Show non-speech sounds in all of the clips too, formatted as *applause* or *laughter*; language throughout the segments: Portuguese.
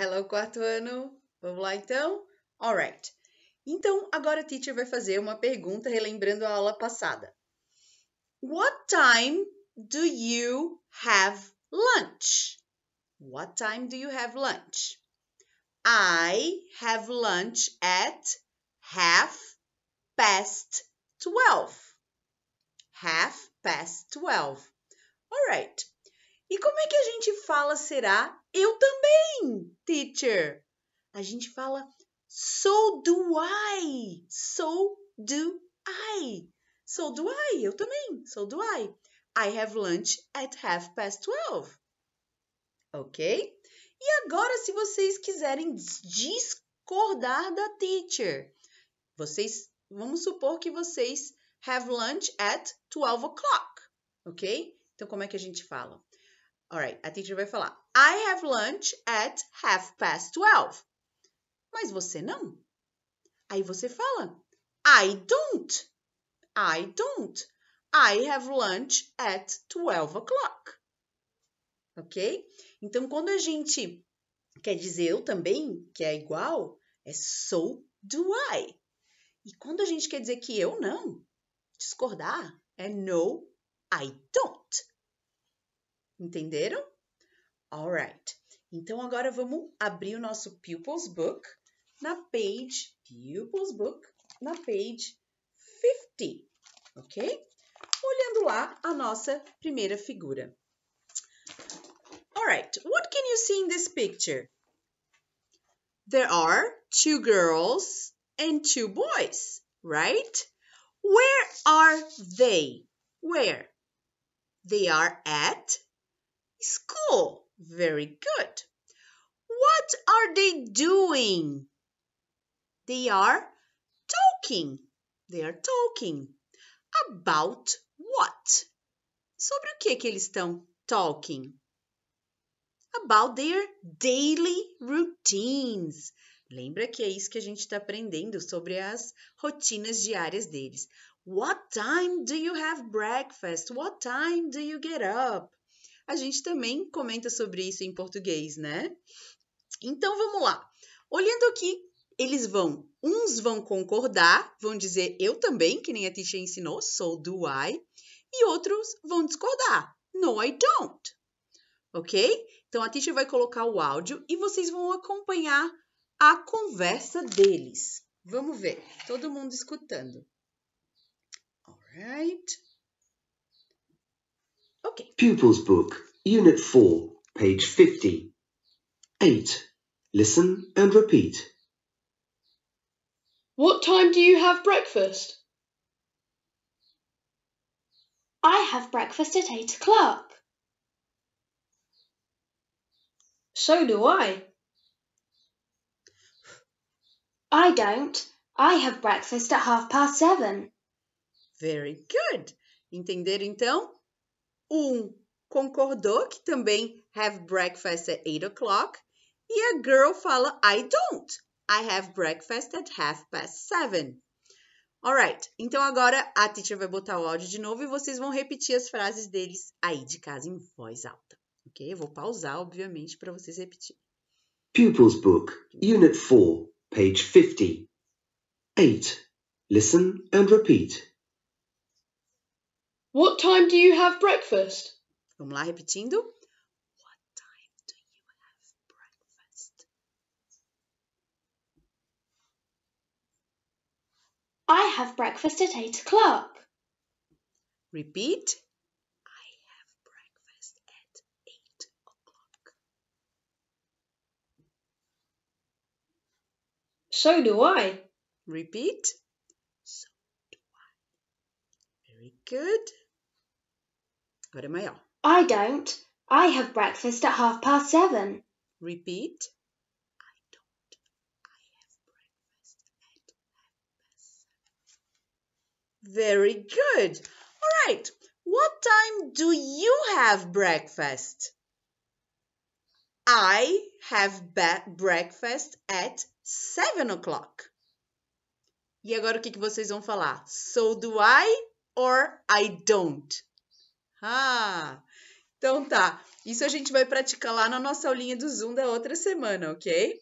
Hello, quarto ano! Vamos lá então? Alright! Então, agora a teacher vai fazer uma pergunta relembrando a aula passada. What time do you have lunch? What time do you have lunch? I have lunch at half past 12. Half past 12. Alright. E como é que a gente fala será? Eu também, teacher. A gente fala so do I. So do I. So do I. Eu também. So do I. I have lunch at half past twelve. Ok? E agora, se vocês quiserem discordar da teacher, vocês vamos supor que vocês have lunch at 12 o'clock, ok? Então, como é que a gente fala? Alright, a teacher vai falar: I have lunch at half past twelve. Mas você não. Aí você fala: I don't. I don't. I have lunch at twelve o'clock. Ok? Então, quando a gente quer dizer eu também, que é igual, é so do I. E quando a gente quer dizer que eu não, discordar é no, I don't. Entenderam? Alright. Então agora vamos abrir o nosso Pupils Book na page Pupils Book na page 50, ok? Olhando lá a nossa primeira figura. Alright, what can you see in this picture? There are two girls and two boys, right? Where are they? Where? They are at School. Very good. What are they doing? They are talking. They are talking. About what? Sobre o que, que eles estão talking? About their daily routines. Lembra que é isso que a gente está aprendendo sobre as rotinas diárias deles. What time do you have breakfast? What time do you get up? a gente também comenta sobre isso em português, né? Então vamos lá. Olhando aqui, eles vão, uns vão concordar, vão dizer eu também, que nem a teacher ensinou, so do I, e outros vão discordar, no I don't. OK? Então a teacher vai colocar o áudio e vocês vão acompanhar a conversa deles. Vamos ver, todo mundo escutando. All right? Okay. Pupils Book, Unit 4, page 50. 8. Listen and repeat. What time do you have breakfast? I have breakfast at 8 o'clock. So do I. I don't. I have breakfast at half past seven. Very good. Entender então? um concordou que também have breakfast at 8 o'clock e a girl fala I don't. I have breakfast at half past seven. Alright, então agora a teacher vai botar o áudio de novo e vocês vão repetir as frases deles aí de casa em voz alta. Ok? Eu vou pausar, obviamente, para vocês repetirem. Pupils Book, Unit 4, page 50. 8. Listen and repeat. What time do you have breakfast? Vamos lá repetindo. What time do you have breakfast? I have breakfast at 8 o'clock. Repeat. I have breakfast at 8 o'clock. So do I. Repeat. Good. What am I on? I don't. I have breakfast at half past seven. Repeat. I don't. I have breakfast at half past seven. Very good. All right. What time do you have breakfast? I have breakfast at seven o'clock. E agora o que, que vocês vão falar? So do I or I don't. Ah, então tá. Isso a gente vai praticar lá na nossa aulinha do Zoom da outra semana, ok?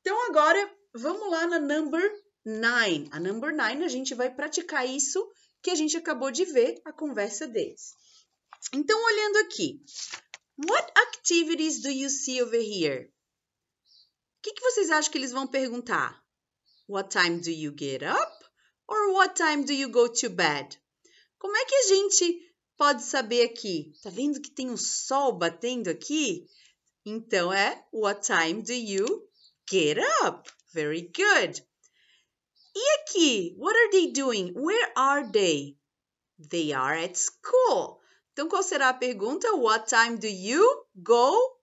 Então agora vamos lá na number nine. A number nine a gente vai praticar isso que a gente acabou de ver a conversa deles. Então olhando aqui, what activities do you see over here? O que, que vocês acham que eles vão perguntar? What time do you get up? Or what time do you go to bed? Como é que a gente pode saber aqui? Tá vendo que tem um sol batendo aqui? Então é What time do you get up? Very good. E aqui, what are they doing? Where are they? They are at school. Então qual será a pergunta? What time do you go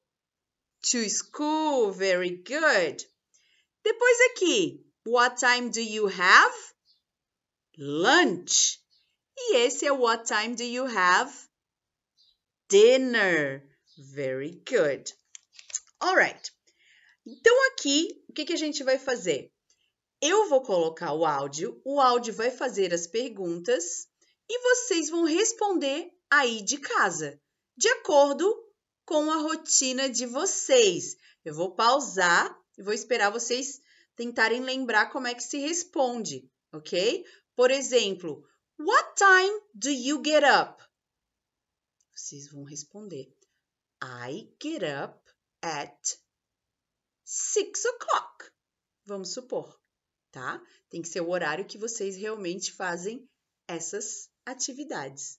to school? Very good. Depois aqui, what time do you have? Lunch. E esse é What time do you have? Dinner. Very good. Alright. Então, aqui, o que, que a gente vai fazer? Eu vou colocar o áudio, o áudio vai fazer as perguntas e vocês vão responder aí de casa, de acordo com a rotina de vocês. Eu vou pausar e vou esperar vocês tentarem lembrar como é que se responde, ok? Por exemplo, What time do you get up? Vocês vão responder. I get up at six o'clock. Vamos supor, tá? Tem que ser o horário que vocês realmente fazem essas atividades.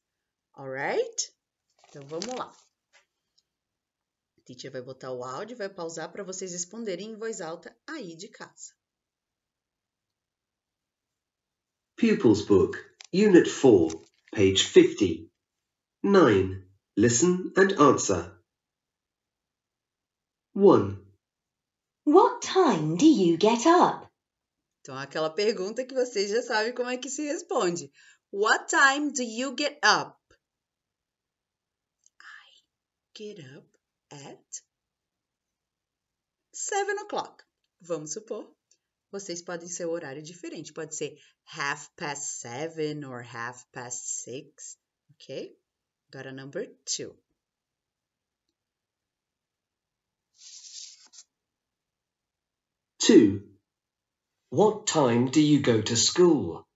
Alright? Então vamos lá. A teacher vai botar o áudio e vai pausar para vocês responderem em voz alta aí de casa. Pupils Book Unit 4, page 50. 9. Listen and answer. 1. What time do you get up? Então, aquela pergunta que vocês já sabem como é que se responde. What time do you get up? I get up at 7 o'clock. Vamos supor vocês podem ser o horário diferente. Pode ser half past seven or half past six, ok? Agora, number two. Two. What time do you go to school?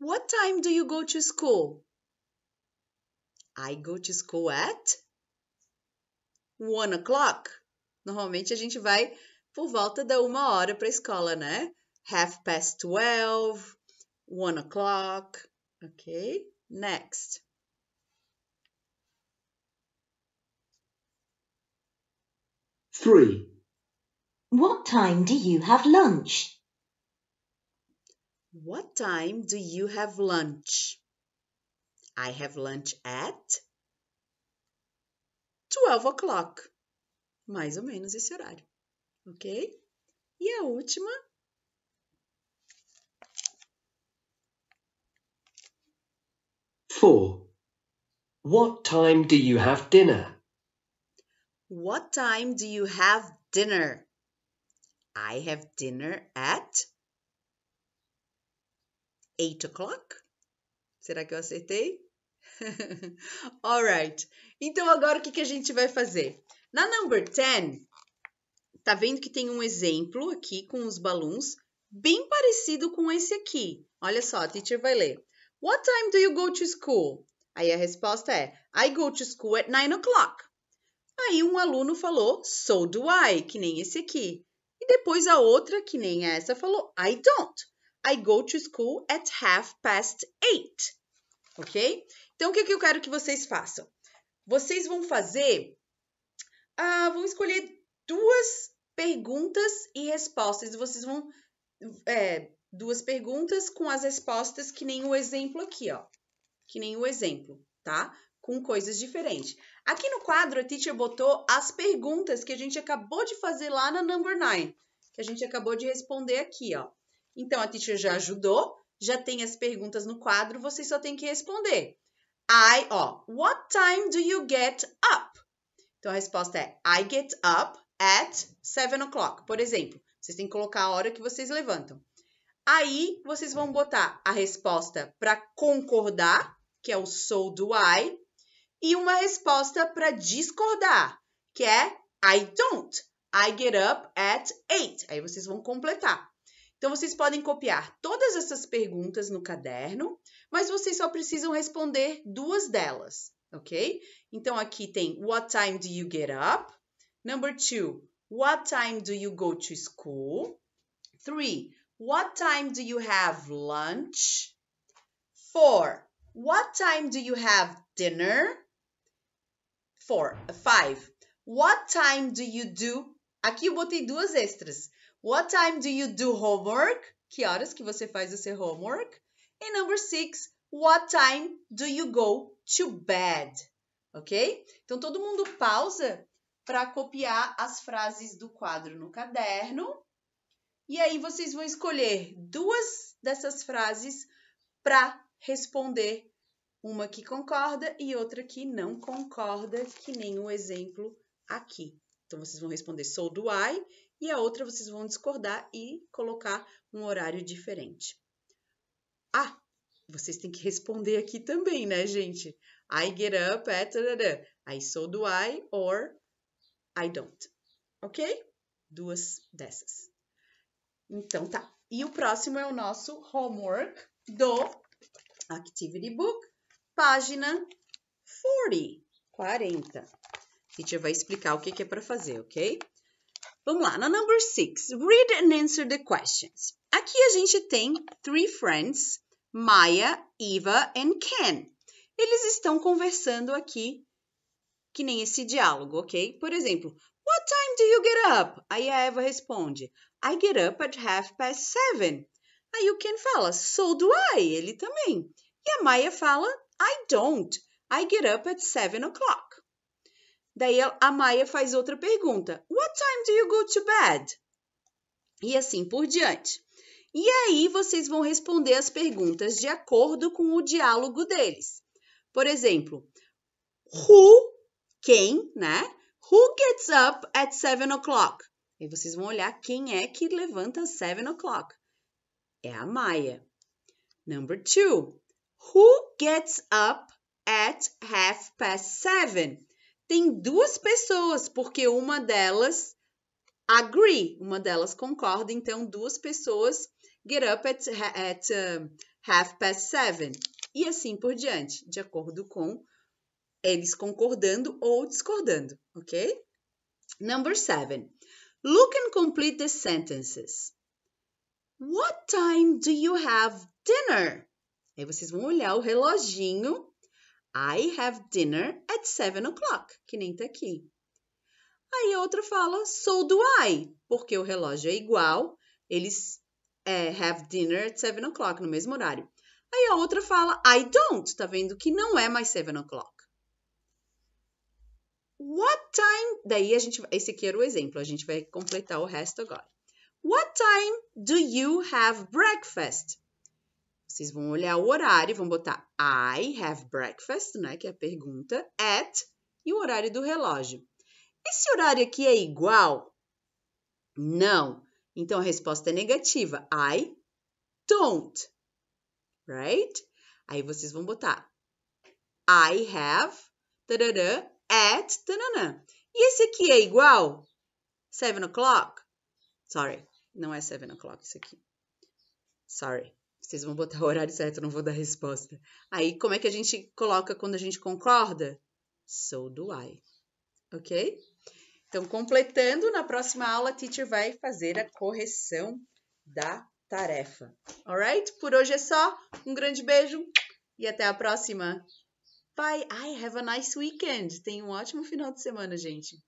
What time do you go to school? I go to school at one o'clock. Normalmente a gente vai por volta da uma hora para a escola, né? Half past twelve, one o'clock. Ok? Next. Three. What time do you have lunch? What time do you have lunch? I have lunch at 12 o'clock. Mais ou menos esse horário ok? E a última Four. What time do you have dinner? What time do you have dinner? I have dinner at eight o'clock. Será que eu acertei? *laughs* right. Então agora o que, que a gente vai fazer? Na number 10, tá vendo que tem um exemplo aqui com os balões bem parecido com esse aqui. Olha só, a teacher vai ler. What time do you go to school? Aí a resposta é I go to school at 9 o'clock. Aí um aluno falou So do I, que nem esse aqui. E depois a outra, que nem essa, falou I don't. I go to school at half past eight. Ok? Então, o que, que eu quero que vocês façam? Vocês vão fazer. Ah, vão escolher duas perguntas e respostas. Vocês vão. É, duas perguntas com as respostas que nem o exemplo aqui, ó. Que nem o exemplo, tá? Com coisas diferentes. Aqui no quadro, a teacher botou as perguntas que a gente acabou de fazer lá na number 9, que a gente acabou de responder aqui, ó. Então, a teacher já ajudou, já tem as perguntas no quadro, vocês só tem que responder. I, ó, what time do you get up? Então, a resposta é I get up at 7 o'clock, por exemplo. Vocês têm que colocar a hora que vocês levantam. Aí vocês vão botar a resposta para concordar, que é o so do I, e uma resposta para discordar, que é I don't. I get up at 8. Aí vocês vão completar. Então vocês podem copiar todas essas perguntas no caderno, mas vocês só precisam responder duas delas, ok? Então aqui tem What time do you get up? Number two, what time do you go to school? Three, what time do you have lunch? Four, what time do you have dinner? Four, five, what time do you do? Aqui eu botei duas extras. What time do you do homework? Que horas que você faz o seu homework? E number six, what time do you go to bed? Ok? Então todo mundo pausa para copiar as frases do quadro no caderno. E aí vocês vão escolher duas dessas frases para responder, uma que concorda e outra que não concorda, que nem o exemplo aqui. Então vocês vão responder sou do I e a outra vocês vão discordar e colocar um horário diferente. Ah, vocês têm que responder aqui também, né, gente? I get up at... Aí, sou do I or I don't. Ok? Duas dessas. Então, tá. E o próximo é o nosso homework do Activity Book, página 40. 40. teacher vai explicar o que, que é para fazer, ok? Vamos lá, na number 6. Read and answer the questions. Aqui a gente tem three friends, Maya, Eva and Ken. Eles estão conversando aqui que nem esse diálogo, ok? Por exemplo, What time do you get up? Aí a Eva responde, I get up at half past seven. Aí o Ken fala, So do I, ele também. E a Maia fala, I don't. I get up at seven o'clock. Daí a Maia faz outra pergunta, What time do you go to bed? E assim por diante. E aí vocês vão responder as perguntas de acordo com o diálogo deles. Por exemplo, Who quem, né? Who gets up at seven o'clock? E vocês vão olhar quem é que levanta às seven o'clock. É a Maia. Number two. Who gets up at half past seven? Tem duas pessoas, porque uma delas agree, uma delas concorda, então duas pessoas get up at, at half past seven. E assim por diante, de acordo com eles concordando ou discordando, ok? Number seven. Look and complete the sentences. What time do you have dinner? Aí vocês vão olhar o reloginho. I have dinner at seven o'clock, que nem tá aqui. Aí a outra fala, so do I, porque o relógio é igual, eles é, have dinner at seven o'clock, no mesmo horário. Aí a outra fala, I don't, tá vendo que não é mais seven o'clock. What time? Daí a gente, esse aqui era o exemplo, a gente vai completar o resto agora. What time do you have breakfast? Vocês vão olhar o horário, vão botar I have breakfast, né, que é a pergunta, at e o horário do relógio. Esse horário aqui é igual? Não. Então a resposta é negativa. I don't. Right? Aí vocês vão botar I have tarará, at, tananã. E esse aqui é igual? Seven o'clock? Sorry, não é seven o'clock isso aqui. Sorry, vocês vão botar o horário certo, eu não vou dar resposta. Aí, como é que a gente coloca quando a gente concorda? So do I. Ok? Então, completando, na próxima aula a teacher vai fazer a correção da tarefa. Alright? Por hoje é só. Um grande beijo e até a próxima! Bye. I have a nice weekend. Tenha um ótimo final de semana, gente.